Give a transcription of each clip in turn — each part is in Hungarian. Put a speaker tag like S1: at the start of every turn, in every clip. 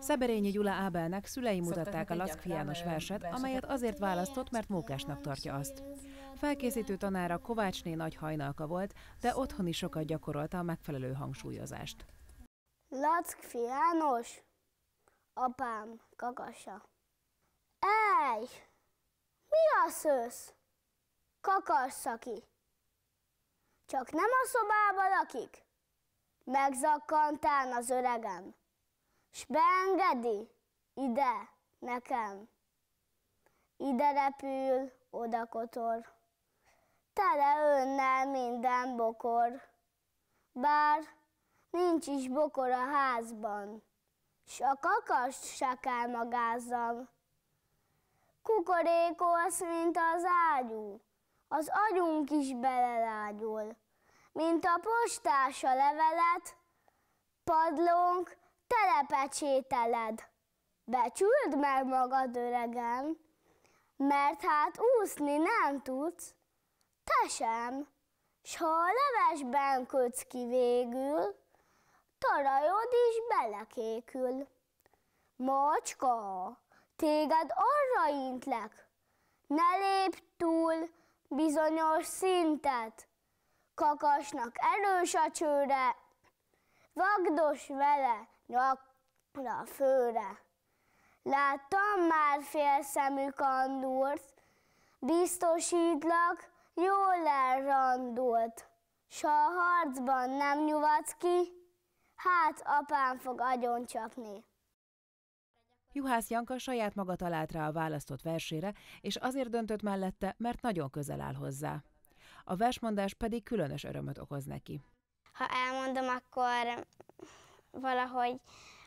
S1: Szeberényi Gyula Ábelnek szülei mutatták a Laszkfi János verset, amelyet azért választott, mert mókásnak tartja azt. Felkészítő tanára Kovácsné nagy hajnalka volt, de otthon is sokat gyakorolta a megfelelő hangsúlyozást.
S2: Lack János, apám kakasa. Ej! Mi az szősz? Kakasszaki. Csak nem a szobában lakik? Megzakkantán az öregem. S beengedi ide nekem. Ide repül, oda kotor. Tele önnel minden bokor. Bár nincs is bokor a házban. S a kakast se kell magázzam. Kukorékolsz, mint az ágyú. Az agyunk is belelágyul. Mint a postás a levelet, padlónk, telepecsételed. Becsüld meg magad öregem, mert hát úszni nem tudsz, te sem. S ha a levesben kötsz ki végül, tarajod is belekékül. Macska, téged arra intlek, ne lép túl bizonyos szintet. Kakasnak erős a csőre, vagdos vele, nyakra, főre. Láttam már félszemű kandúrt, biztosítlak, jól elrandult. S ha a harcban nem nyugodsz ki, hát apám fog agyon csapni.
S1: Juhász Janka saját maga talált rá a választott versére, és azért döntött mellette, mert nagyon közel áll hozzá. A versmondás pedig különös örömöt okoz neki.
S3: Ha elmondom, akkor valahogy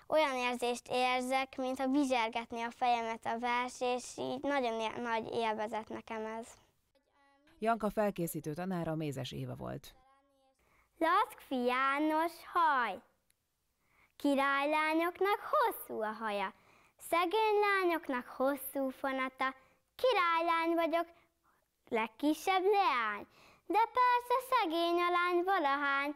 S3: olyan érzést érzek, mintha bizsergetné a fejemet a vers, és így nagyon él, nagy élvezet nekem ez.
S1: Janka felkészítő tanára Mézes Éva volt.
S3: Laszkfi János haj. Királylányoknak hosszú a haja, szegény lányoknak hosszú fonata, királylány vagyok, legkisebb leány, de persze szegény a lány valahány,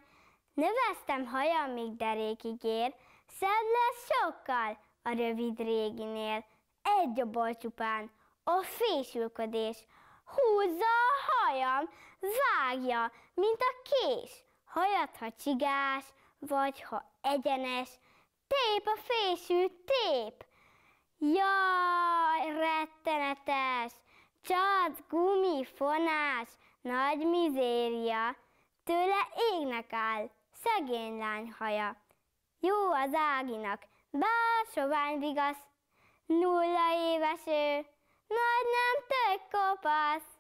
S3: Növeztem hajam, míg derékig ér, szebb lesz sokkal a rövid réginél. Egy a bal csupán, a fésülködés, húzza a hajam, vágja, mint a kés. Hajat, ha csigás, vagy ha egyenes, tép a fésű, tép. Jaj, rettenetes, csat, gumi, fonás, nagy mizéria, tőle égnek áll szegény lány haja. Jó az áginak, bár sovány vigasz, nulla éves ő, nagy nem tök kopasz.